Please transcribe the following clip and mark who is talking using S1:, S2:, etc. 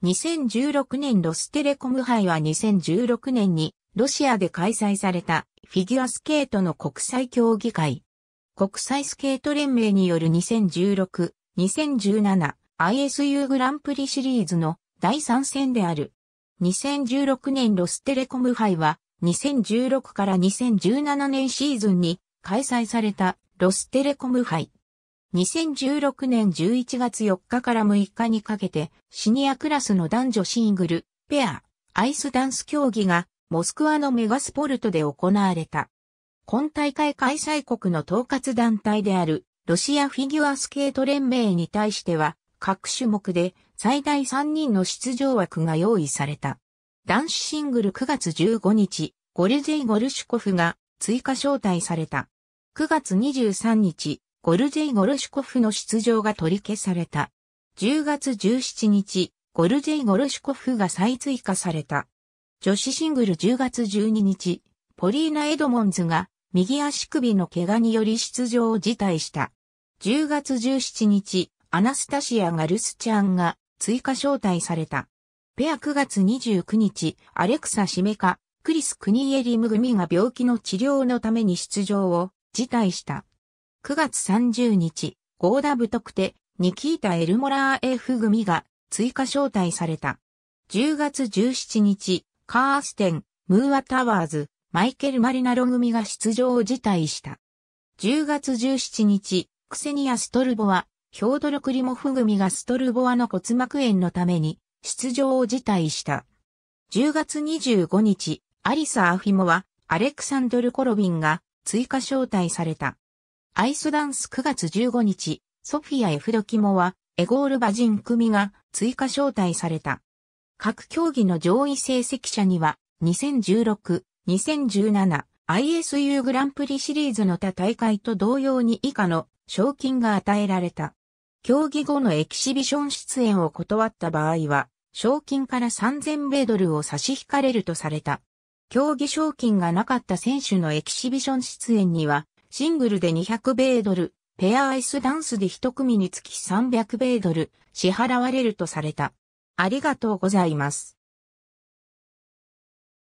S1: 2016年ロステレコム杯は2016年にロシアで開催されたフィギュアスケートの国際競技会。国際スケート連盟による2016、2017 ISU グランプリシリーズの第3戦である。2016年ロステレコム杯は2016から2017年シーズンに開催されたロステレコム杯。2016年11月4日から6日にかけて、シニアクラスの男女シングル、ペア、アイスダンス競技が、モスクワのメガスポルトで行われた。今大会開催国の統括団体である、ロシアフィギュアスケート連盟に対しては、各種目で最大3人の出場枠が用意された。男子シングル9月15日、ゴルゼイ・ゴルシュコフが追加招待された。9月23日、ゴルジェイ・ゴルシュコフの出場が取り消された。10月17日、ゴルジェイ・ゴルシュコフが再追加された。女子シングル10月12日、ポリーナ・エドモンズが右足首の怪我により出場を辞退した。10月17日、アナスタシア・ガルスちゃんが追加招待された。ペア9月29日、アレクサ・シメカ、クリス・クニエリム組が病気の治療のために出場を辞退した。9月30日、ゴーダブ特定、ニキータ・エルモラー F 組が追加招待された。10月17日、カーステン、ムーア・タワーズ、マイケル・マリナロ組が出場を辞退した。10月17日、クセニア・ストルボア、ヒョードル・クリモフ組がストルボアの骨膜炎のために出場を辞退した。10月25日、アリサ・アフィモは、アレクサンドル・コロビンが追加招待された。アイスダンス9月15日、ソフィア・エフドキモは、エゴールバジン組が追加招待された。各競技の上位成績者には、2016、2017、ISU グランプリシリーズの他大会と同様に以下の賞金が与えられた。競技後のエキシビション出演を断った場合は、賞金から3000米ドルを差し引かれるとされた。競技賞金がなかった選手のエキシビション出演には、シングルで200米ドル、ペアアイスダンスで1組につき300米ドル支払われるとされた。ありがとうございます。